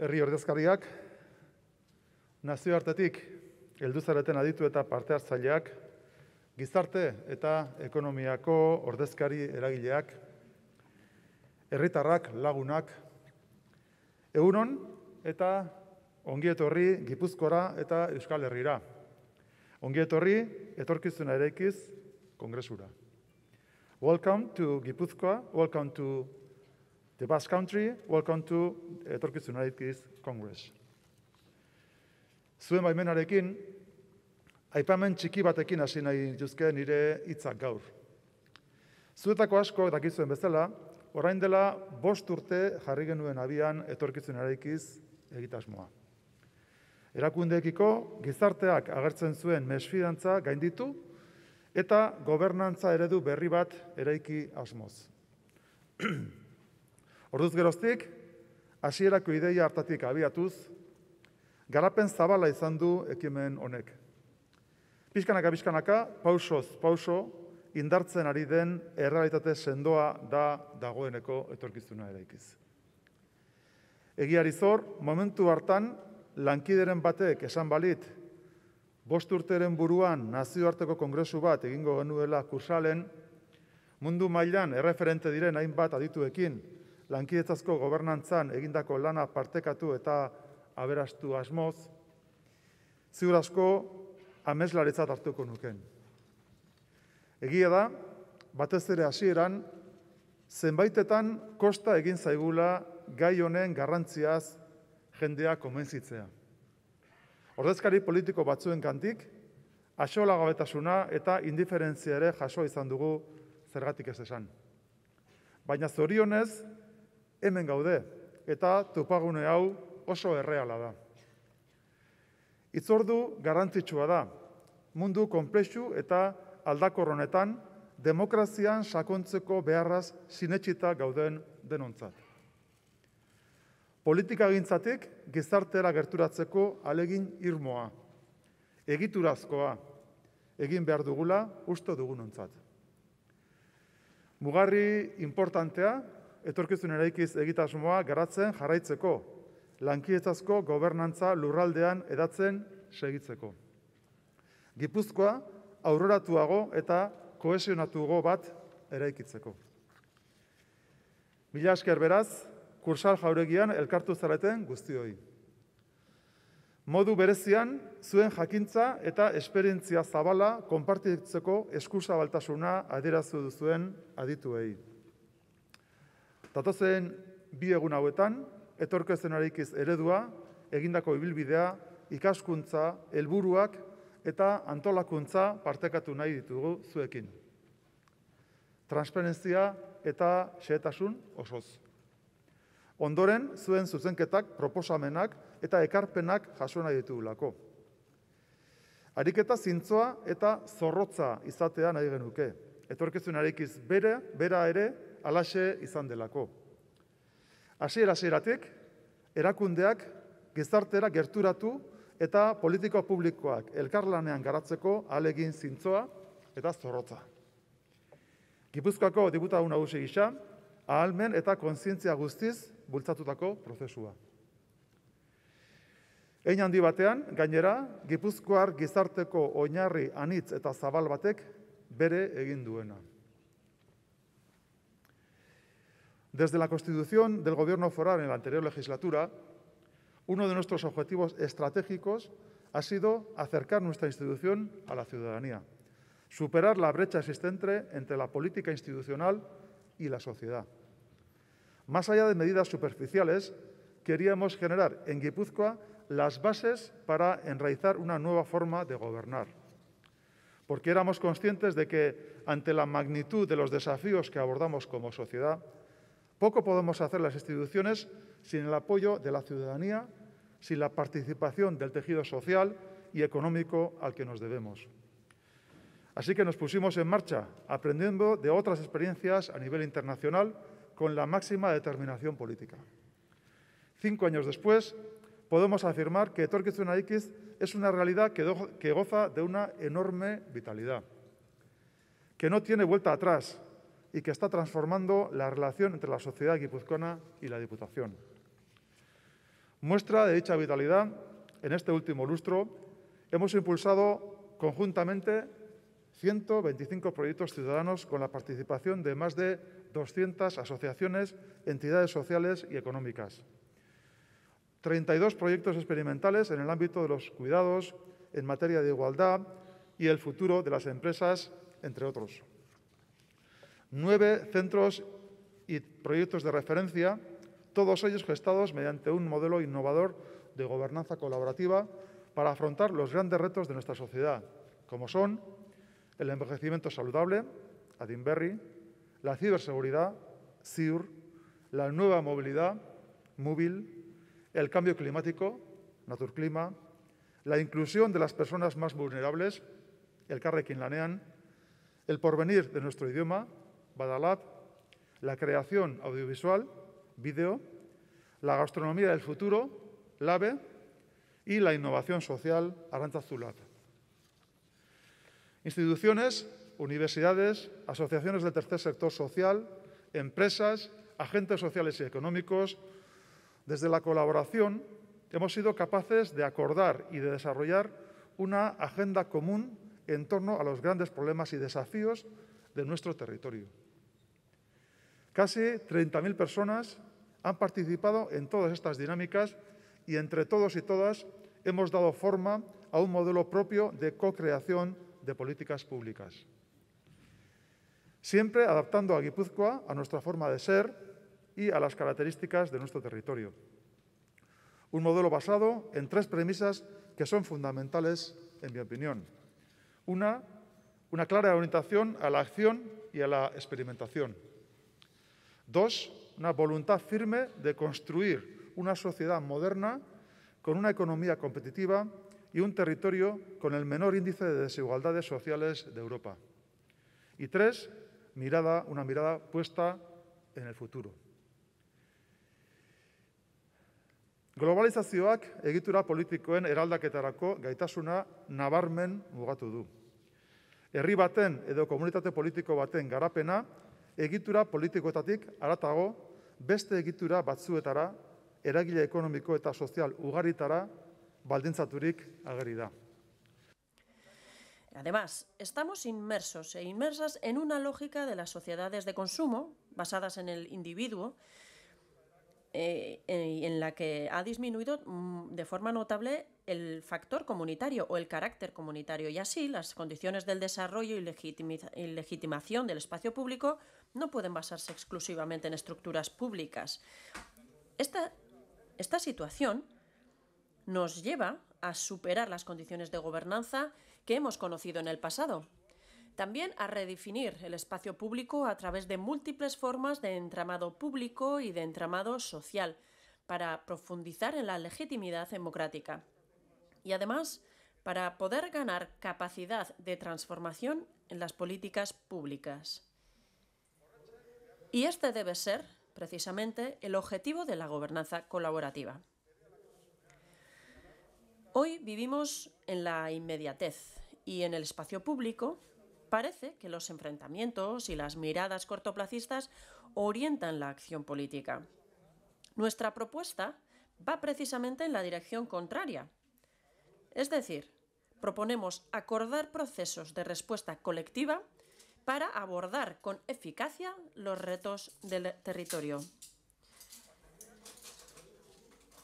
herri ordezkariak, nazio hartetik elduzareten aditu eta parte hartzaileak, gizarte eta ekonomiako ordezkari eragileak, herritarrak lagunak, egunon eta etorri gipuzkora eta euskal herrira. Ongietorri etorkizuna ere kongresura. Welcome to Gipuzkoa, welcome to The Basque Country, welcome to eh, United Aritkiz Congress. Zuen baimenarekin, aipamen txiki batekin hasi nahi juzke nire hitzak gaur. Zuetako asko dakizuen bezala, orain dela bost urte jarri genuen abian etorkizun eraikiz egitasmoa. Erakundeekiko gizarteak agertzen zuen mesfidantza gainditu eta gobernantza eredu berri bat eraiki asmoz. Orduz geroztik, hasierako ideia hartatik abiatuz, garapen zabala izan du ekimen honek. Piskanaka, piskanaka, pausoz, pauso, indartzen ari den errealitate sendoa da dagoeneko etorkizuna eraikiz. Egiari zor, momentu hartan, lankideren batek esan balit, bost urteren buruan nazioarteko kongresu bat egingo genuela kursalen, mundu mailan erreferente diren hainbat adituekin, lankidetazko gobernantzan egindako lana partekatu eta aberastu asmoz, ziur asko ameslaretzat hartuko nuken. Egia da, batez ere hasieran zenbaitetan kosta egin zaigula gai honen garrantziaz jendea komenzitzea. Ordezkari politiko batzuen kantik, asolagabetasuna eta indiferentzia ere jaso izan dugu zergatik ez esan. Baina zorionez, hemen gaude, eta topagune hau oso erreala da. Itzordu garantzitsua da, mundu konplexu eta aldakorronetan demokrazian sakontzeko beharraz sinetxita gauden denontzat. Politika gintzatik gizartera gerturatzeko alegin irmoa, egiturazkoa, egin behar dugula usto ontzat. Mugarri importantea, etorkizun eraikiz egitasmoa garatzen jarraitzeko, lankietazko gobernantza lurraldean edatzen segitzeko. Gipuzkoa aurroratuago eta koesionatuago bat eraikitzeko. Mila asker beraz, kursal jauregian elkartu zareten guztioi. Modu berezian, zuen jakintza eta esperientzia zabala konpartitzeko eskursa baltasuna adirazu duzuen adituei. Datozen bi egun hauetan, etorkezen araikiz eredua, egindako ibilbidea, ikaskuntza, helburuak eta antolakuntza partekatu nahi ditugu zuekin. Transparentzia eta xehetasun osoz. Ondoren, zuen zuzenketak, proposamenak eta ekarpenak jaso nahi ditugulako. Ariketa zintzoa eta zorrotza izatea nahi genuke. Etorkizun arikiz bere, bera ere alaxe izan delako. Hasiera asieratik erakundeak gizartera gerturatu eta politiko publikoak elkarlanean garatzeko alegin zintzoa eta zorrotza. Gipuzkoako diputatu nagusi gisa, ahalmen eta kontzientzia guztiz bultzatutako prozesua. Ein handi batean, gainera, Gipuzkoar gizarteko oinarri anitz eta zabal batek bere egin duena. Desde la constitución del Gobierno foral en la anterior legislatura, uno de nuestros objetivos estratégicos ha sido acercar nuestra institución a la ciudadanía, superar la brecha existente entre la política institucional y la sociedad. Más allá de medidas superficiales, queríamos generar en Guipúzcoa las bases para enraizar una nueva forma de gobernar. Porque éramos conscientes de que, ante la magnitud de los desafíos que abordamos como sociedad, poco podemos hacer las instituciones sin el apoyo de la ciudadanía, sin la participación del tejido social y económico al que nos debemos. Así que nos pusimos en marcha, aprendiendo de otras experiencias a nivel internacional con la máxima determinación política. Cinco años después, podemos afirmar que X es una realidad que goza de una enorme vitalidad, que no tiene vuelta atrás y que está transformando la relación entre la sociedad guipuzcoana y la Diputación. Muestra de dicha vitalidad, en este último lustro hemos impulsado conjuntamente 125 proyectos ciudadanos con la participación de más de 200 asociaciones, entidades sociales y económicas. 32 proyectos experimentales en el ámbito de los cuidados, en materia de igualdad y el futuro de las empresas, entre otros nueve centros y proyectos de referencia, todos ellos gestados mediante un modelo innovador de gobernanza colaborativa para afrontar los grandes retos de nuestra sociedad, como son el envejecimiento saludable, Adinberry, la ciberseguridad, CIUR, la nueva movilidad, móvil, el cambio climático, Naturclima, la inclusión de las personas más vulnerables, el carrequinlanean, el porvenir de nuestro idioma, Badalat, la creación audiovisual, vídeo, la gastronomía del futuro, Labe y la innovación social, Aranta Zulat. Instituciones, universidades, asociaciones del tercer sector social, empresas, agentes sociales y económicos, desde la colaboración hemos sido capaces de acordar y de desarrollar una agenda común en torno a los grandes problemas y desafíos de nuestro territorio. Casi 30.000 personas han participado en todas estas dinámicas y entre todos y todas hemos dado forma a un modelo propio de co-creación de políticas públicas. Siempre adaptando a Guipúzcoa a nuestra forma de ser y a las características de nuestro territorio. Un modelo basado en tres premisas que son fundamentales, en mi opinión. Una, una clara orientación a la acción y a la experimentación. Dos, una voluntad firme de construir una sociedad moderna con una economía competitiva y un territorio con el menor índice de desigualdades sociales de Europa. Y tres, mirada, una mirada puesta en el futuro. Globalizazioak egitura politikoen eraldaketarako gaitasuna nabarmen mugatu du. Herri baten edo komunitate politiko baten garapena egitura politikoetatik aratago beste egitura batzuetara, eragile ekonomiko eta sozial ugaritara baldintzaturik ageri Además, estamos inmersos e inmersas en una lógica de las sociedades de consumo basadas en el individuo, eh, en la que ha disminuido mm, de forma notable el factor comunitario o el carácter comunitario y así las condiciones del desarrollo y, legitimación del espacio público no pueden basarse exclusivamente en estructuras públicas. Esta, situación nos lleva a superar las condiciones de gobernanza que hemos conocido en el pasado. También a redefinir el espacio público a través de múltiples formas de entramado público y de entramado social, para profundizar en la legitimidad democrática. Y además, para poder ganar capacidad de transformación en las políticas públicas. Y este debe ser, precisamente, el objetivo de la gobernanza colaborativa. Hoy vivimos en la inmediatez y en el espacio público parece que los enfrentamientos y las miradas cortoplacistas orientan la acción política. Nuestra propuesta va precisamente en la dirección contraria. Es decir, proponemos acordar procesos de respuesta colectiva para abordar con eficacia los retos del territorio.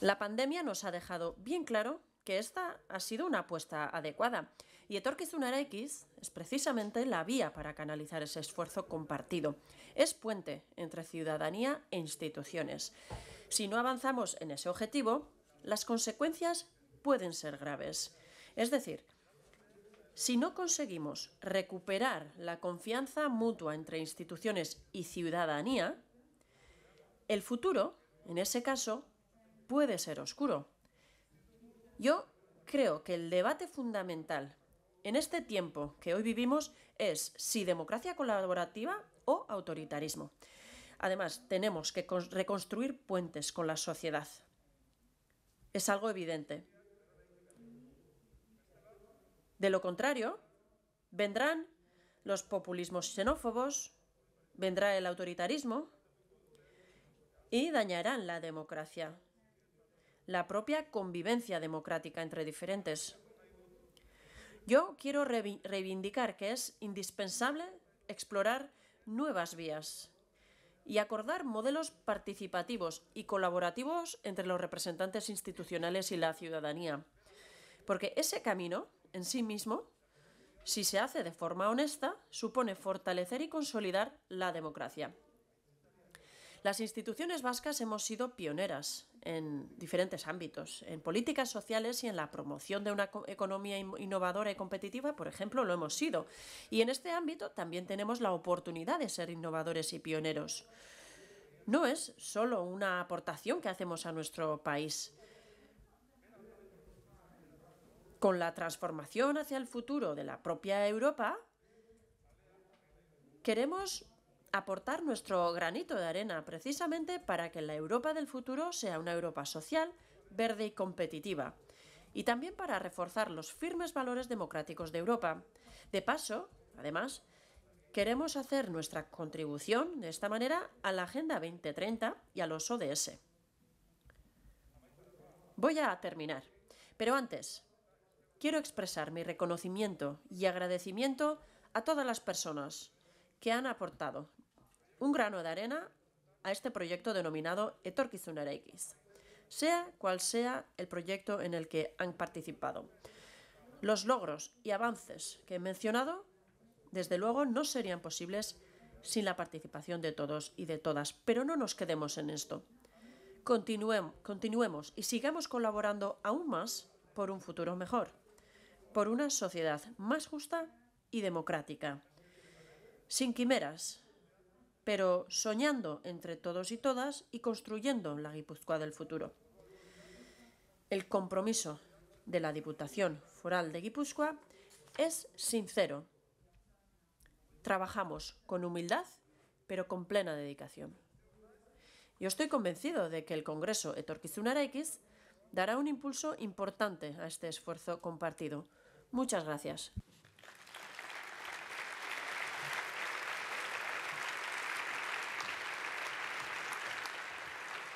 La pandemia nos ha dejado bien claro que esta ha sido una apuesta adecuada y Etorquizunara X es precisamente la vía para canalizar ese esfuerzo compartido. Es puente entre ciudadanía e instituciones. Si no avanzamos en ese objetivo, las consecuencias pueden ser graves. Es decir, si no conseguimos recuperar la confianza mutua entre instituciones y ciudadanía, el futuro, en ese caso, puede ser oscuro. Yo creo que el debate fundamental en este tiempo que hoy vivimos es si democracia colaborativa o autoritarismo. Además, tenemos que reconstruir puentes con la sociedad. Es algo evidente, de lo contrario, vendrán los populismos xenófobos, vendrá el autoritarismo y dañarán la democracia, la propia convivencia democrática entre diferentes. Yo quiero reivindicar que es indispensable explorar nuevas vías y acordar modelos participativos y colaborativos entre los representantes institucionales y la ciudadanía, porque ese camino en sí mismo, si se hace de forma honesta, supone fortalecer y consolidar la democracia. Las instituciones vascas hemos sido pioneras en diferentes ámbitos, en políticas sociales y en la promoción de una economía innovadora y competitiva, por ejemplo, lo hemos sido. Y en este ámbito también tenemos la oportunidad de ser innovadores y pioneros. No es solo una aportación que hacemos a nuestro país, con la transformación hacia el futuro de la propia Europa, queremos aportar nuestro granito de arena precisamente para que la Europa del futuro sea una Europa social, verde y competitiva, y también para reforzar los firmes valores democráticos de Europa. De paso, además, queremos hacer nuestra contribución de esta manera a la Agenda 2030 y a los ODS. Voy a terminar, pero antes, quiero expresar mi reconocimiento y agradecimiento a todas las personas que han aportado un grano de arena a este proyecto denominado Etorkizunareikis, sea cual sea el proyecto en el que han participado. Los logros y avances que he mencionado, desde luego, no serían posibles sin la participación de todos y de todas, pero no nos quedemos en esto. continuemos y sigamos colaborando aún más por un futuro mejor por una sociedad más justa y democrática. Sin quimeras, pero soñando entre todos y todas y construyendo la Guipúzcoa del futuro. El compromiso de la Diputación Foral de Guipúzcoa es sincero. Trabajamos con humildad, pero con plena dedicación. Yo estoy convencido de que el Congreso Etorquizunara X dará un impulso importante a este esfuerzo compartido. Muchas gracias.